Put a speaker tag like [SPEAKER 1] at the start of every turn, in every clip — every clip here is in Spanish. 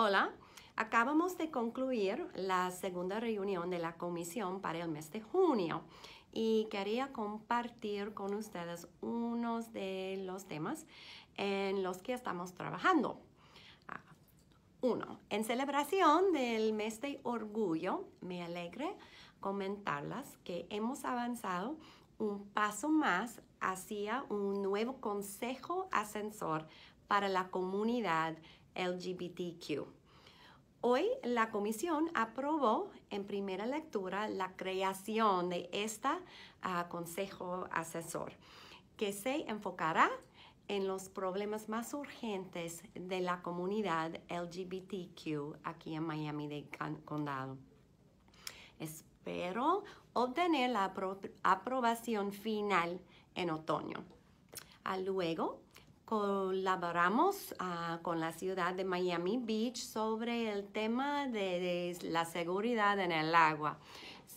[SPEAKER 1] Hola, acabamos de concluir la segunda reunión de la comisión para el mes de junio y quería compartir con ustedes unos de los temas en los que estamos trabajando. Ah, uno, en celebración del mes de orgullo, me alegre comentarlas que hemos avanzado un paso más hacia un nuevo consejo ascensor para la comunidad LGBTQ. Hoy la comisión aprobó en primera lectura la creación de este consejo asesor que se enfocará en los problemas más urgentes de la comunidad LGBTQ aquí en Miami de Condado. Espero obtener la aprobación final en otoño. a luego, colaboramos ah, con la ciudad de Miami Beach sobre el tema de, la seguridad en el agua.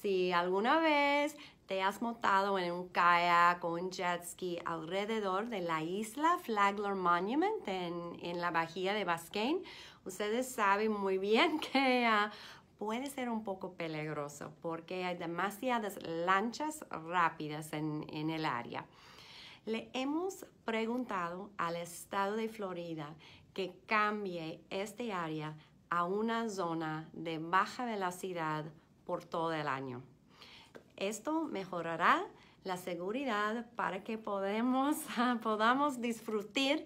[SPEAKER 1] Si alguna vez te has montado en un kayak o un jet ski alrededor de la isla Flagler Monument en, la bahía de Baskin, ustedes saben muy bien que ah, puede ser un poco peligroso porque hay demasiadas lanchas rápidas en el área. Le hemos preguntado al estado de Florida que cambie este área a una zona de baja velocidad por todo el año. Esto mejorará la seguridad para que podamos disfrutar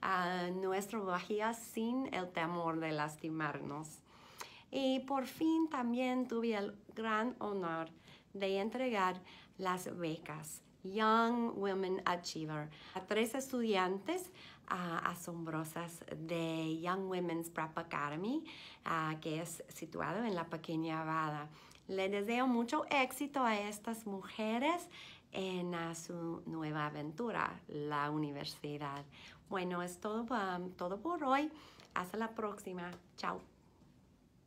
[SPEAKER 1] a ah, nuestra bajía sin el temor de lastimarnos. Y por fin también tuve el gran honor de entregar las becas Young Women Achiever. A tres estudiantes ah, asombrosas de Young Women's Prep Academy, ah, que es situado en la pequeña Vada. Le deseo mucho éxito a estas mujeres en su nueva aventura, la universidad. Bueno, es todo, ah, todo por hoy. Hasta la próxima. Chao.